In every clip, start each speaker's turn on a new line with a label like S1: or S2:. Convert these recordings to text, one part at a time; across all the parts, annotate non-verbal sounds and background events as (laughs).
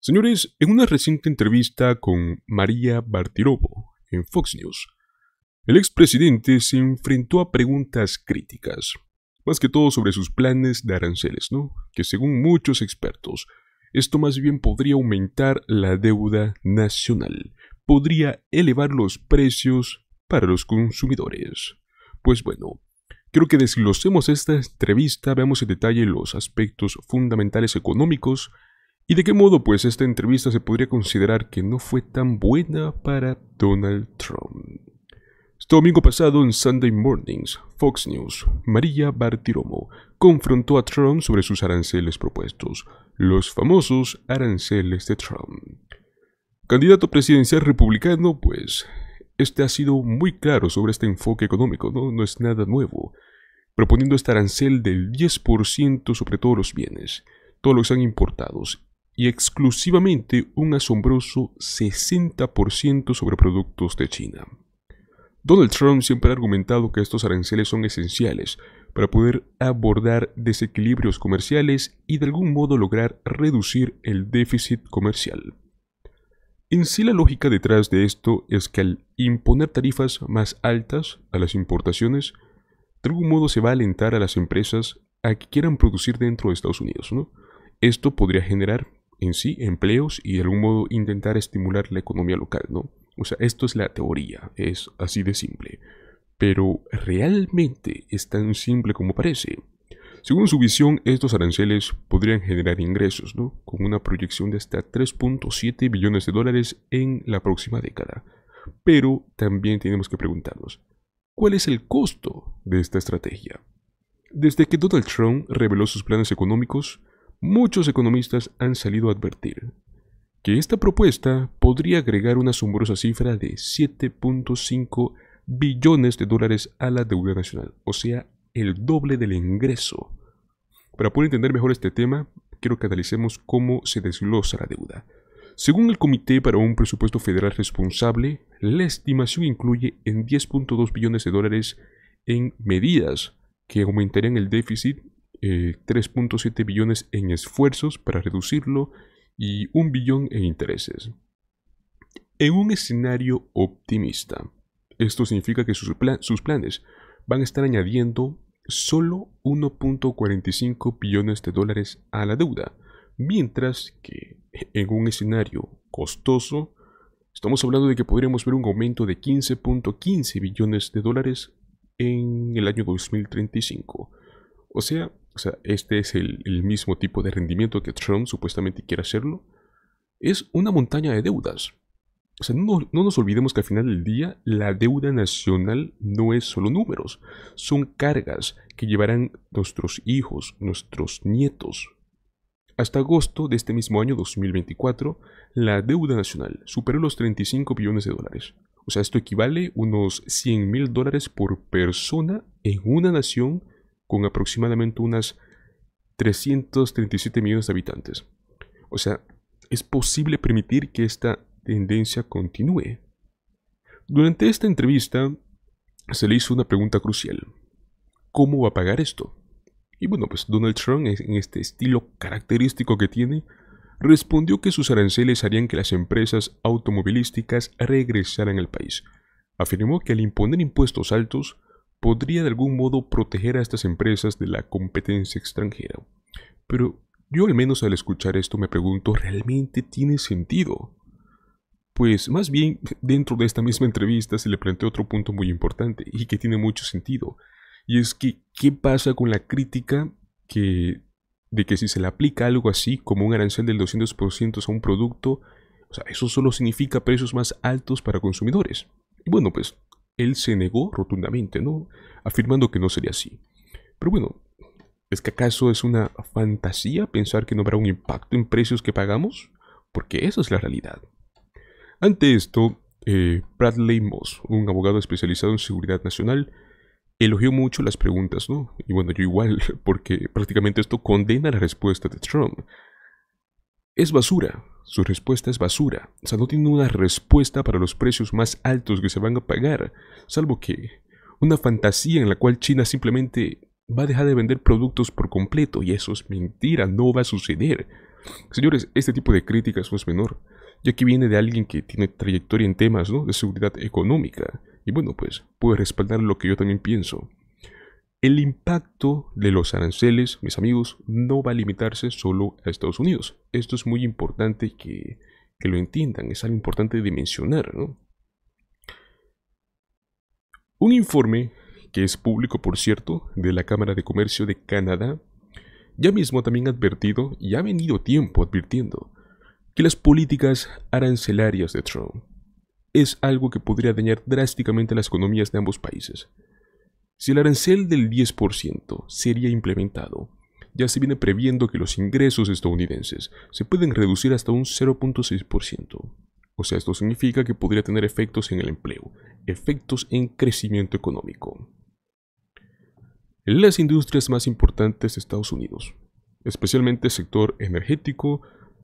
S1: Señores, en una reciente entrevista con María Bartirobo en Fox News, el expresidente se enfrentó a preguntas críticas, más que todo sobre sus planes de aranceles, ¿no? Que según muchos expertos, esto más bien podría aumentar la deuda nacional, podría elevar los precios para los consumidores. Pues bueno, creo que desglosemos esta entrevista, veamos en detalle los aspectos fundamentales económicos ¿Y de qué modo pues esta entrevista se podría considerar que no fue tan buena para Donald Trump? Este domingo pasado en Sunday Mornings, Fox News, María Bartiromo confrontó a Trump sobre sus aranceles propuestos, los famosos aranceles de Trump. Candidato presidencial republicano, pues, este ha sido muy claro sobre este enfoque económico, no, no es nada nuevo, proponiendo este arancel del 10% sobre todos los bienes, todos los que sean importados y exclusivamente un asombroso 60% sobre productos de China. Donald Trump siempre ha argumentado que estos aranceles son esenciales para poder abordar desequilibrios comerciales y de algún modo lograr reducir el déficit comercial. En sí la lógica detrás de esto es que al imponer tarifas más altas a las importaciones, de algún modo se va a alentar a las empresas a que quieran producir dentro de Estados Unidos. Esto podría generar en sí empleos y de algún modo intentar estimular la economía local, ¿no? O sea, esto es la teoría, es así de simple. Pero realmente es tan simple como parece. Según su visión, estos aranceles podrían generar ingresos, ¿no? Con una proyección de hasta 3.7 billones de dólares en la próxima década. Pero también tenemos que preguntarnos, ¿cuál es el costo de esta estrategia? Desde que Donald Trump reveló sus planes económicos, muchos economistas han salido a advertir que esta propuesta podría agregar una asombrosa cifra de 7.5 billones de dólares a la deuda nacional, o sea, el doble del ingreso. Para poder entender mejor este tema, quiero que analicemos cómo se desglosa la deuda. Según el Comité para un Presupuesto Federal Responsable, la estimación incluye en 10.2 billones de dólares en medidas que aumentarían el déficit 3.7 eh, billones en esfuerzos para reducirlo y 1 billón en intereses. En un escenario optimista, esto significa que sus, planes van a estar añadiendo solo 1.45 billones de dólares a la deuda, mientras que en un escenario costoso, estamos hablando de que podríamos ver un aumento de 15.15 billones de dólares en el año 2035. O sea, o sea, este es el, mismo tipo de rendimiento que Trump supuestamente quiere hacerlo, es una montaña de deudas. O sea, no, no, nos olvidemos que al final del día la deuda nacional no es solo números, son cargas que llevarán nuestros hijos, nuestros nietos. Hasta agosto de este mismo año 2024, la deuda nacional superó los 35 billones de dólares. O sea, esto equivale a unos 100 mil dólares por persona en una nación con aproximadamente unas 337 millones de habitantes. O sea, es posible permitir que esta tendencia continúe. Durante esta entrevista se le hizo una pregunta crucial. ¿Cómo va a pagar esto? Y bueno, pues Donald Trump, en este estilo característico que tiene, respondió que sus aranceles harían que las empresas automovilísticas regresaran al país. Afirmó que al imponer impuestos altos, podría de algún modo proteger a estas empresas de la competencia extranjera. Pero yo al menos al escuchar esto me pregunto, ¿realmente tiene sentido? Pues más bien, dentro de esta misma entrevista se le planteó otro punto muy importante y que tiene mucho sentido, y es que ¿qué pasa con la crítica que de que si se le aplica algo así como un arancel del 200% a un producto, o sea, eso solo significa precios más altos para consumidores? bueno, pues él se negó rotundamente, ¿no? Afirmando que no sería así. Pero bueno, ¿es que acaso es una fantasía pensar que no habrá un impacto en precios que pagamos? Porque esa es la realidad. Ante esto, eh, Bradley Moss, un abogado especializado en seguridad nacional, elogió mucho las preguntas, ¿no? Y bueno, yo igual, (laughs) porque prácticamente esto condena la respuesta de Trump. Es basura, su respuesta es basura. O sea, no tiene una respuesta para los precios más altos que se van a pagar. Salvo que una fantasía en la cual China simplemente va a dejar de vender productos por completo. Y eso es mentira, no va a suceder. Señores, este tipo de críticas no es menor, ya que viene de alguien que tiene trayectoria en temas de seguridad económica. Y bueno, pues puede respaldar lo que yo también pienso. El impacto de los aranceles, mis amigos, no va a limitarse solo a Estados Unidos. Esto es muy importante que, lo entiendan, es algo importante de mencionar. ¿no? Un informe, que es público por cierto, de la Cámara de Comercio de Canadá, ya mismo también ha advertido y ha venido tiempo advirtiendo que las políticas arancelarias de Trump es algo que podría dañar drásticamente las economías de ambos países. Si el arancel del 10% sería implementado, ya se viene previendo que los ingresos estadounidenses se pueden reducir hasta un 0.6%. O sea, esto significa que podría tener efectos en el empleo, efectos en crecimiento económico. Las industrias más importantes de Estados Unidos, especialmente sector energético,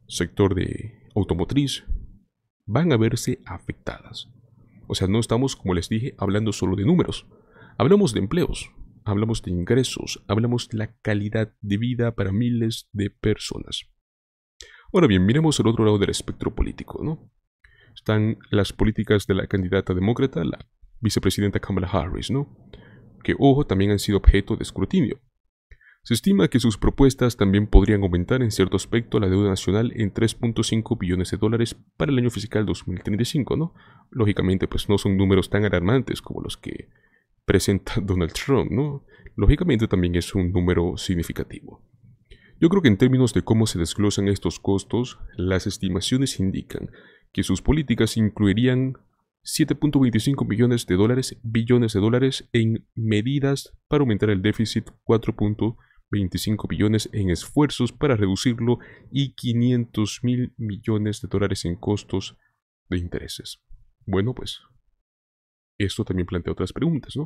S1: sector de automotriz, van a verse afectadas. O sea, no estamos, como les dije, hablando solo de números, Hablamos de empleos, hablamos de ingresos, hablamos de la calidad de vida para miles de personas. Ahora bien, miremos el otro lado del espectro político, ¿no? Están las políticas de la candidata demócrata, la vicepresidenta Kamala Harris, ¿no? Que, ojo, también han sido objeto de escrutinio. Se estima que sus propuestas también podrían aumentar en cierto aspecto la deuda nacional en 3.5 billones de dólares para el año fiscal 2035, ¿no? Lógicamente, pues no son números tan alarmantes como los que presenta (laughs) Donald Trump, ¿no? Lógicamente también es un número significativo. Yo creo que en términos de cómo se desglosan estos costos, las estimaciones indican que sus políticas incluirían 7.25 millones de dólares, billones de dólares en medidas para aumentar el déficit, 4.25 billones en esfuerzos para reducirlo y 500 mil millones de dólares en costos de intereses. Bueno, pues esto también plantea otras preguntas, ¿no?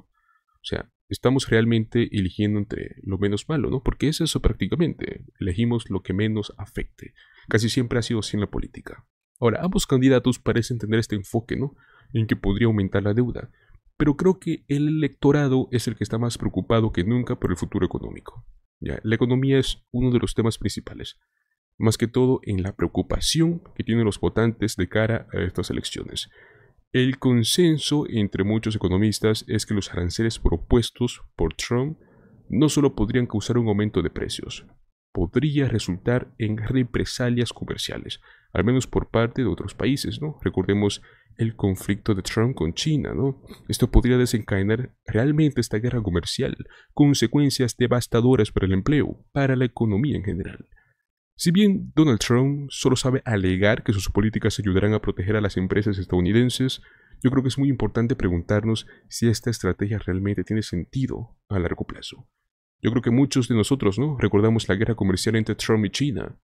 S1: O sea, estamos realmente eligiendo entre lo menos malo, ¿no? Porque es eso prácticamente. Elegimos lo que menos afecte. Casi siempre ha sido así en la política. Ahora, ambos candidatos parecen tener este enfoque, ¿no? En que podría aumentar la deuda. Pero creo que el electorado es el que está más preocupado que nunca por el futuro económico. Ya, la economía es uno de los temas principales. Más que todo en la preocupación que tienen los votantes de cara a estas elecciones. El consenso entre muchos economistas es que los aranceles propuestos por Trump no solo podrían causar un aumento de precios, podría resultar en represalias comerciales, al menos por parte de otros países, ¿no? Recordemos el conflicto de Trump con China, ¿no? Esto podría desencadenar realmente esta guerra comercial, consecuencias devastadoras para el empleo, para la economía en general. Si bien Donald Trump solo sabe alegar que sus políticas ayudarán a proteger a las empresas estadounidenses, yo creo que es muy importante preguntarnos si esta estrategia realmente tiene sentido a largo plazo. Yo creo que muchos de nosotros, ¿no? Recordamos la guerra comercial entre Trump y China,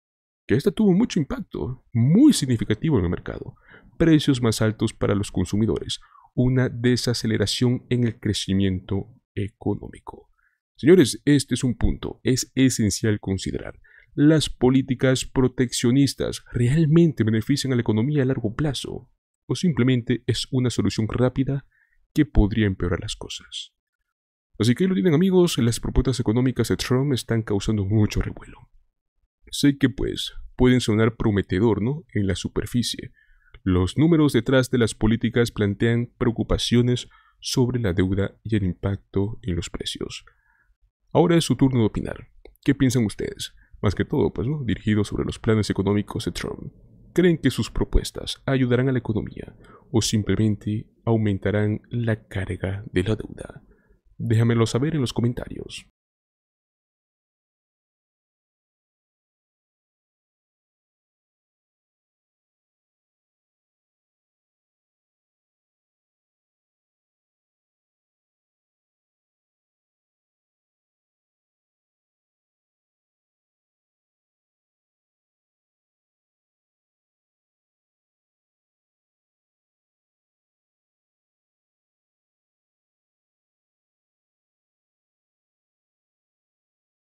S1: que esta tuvo mucho impacto, muy significativo en el mercado, precios más altos para los consumidores, una desaceleración en el crecimiento económico. Señores, este es un punto, es esencial considerar las políticas proteccionistas realmente benefician a la economía a largo plazo o simplemente es una solución rápida que podría empeorar las cosas. Así que lo tienen amigos, las propuestas económicas de Trump están causando mucho revuelo. Sé que pues pueden sonar prometedor, ¿no? En la superficie. Los números detrás de las políticas plantean preocupaciones sobre la deuda y el impacto en los precios. Ahora es su turno de opinar. ¿Qué piensan ustedes? Más que todo, pues, ¿no? dirigido sobre los planes económicos de Trump. Creen que sus propuestas ayudarán a la economía o simplemente aumentarán la carga de la deuda. Déjamelo saber en los comentarios.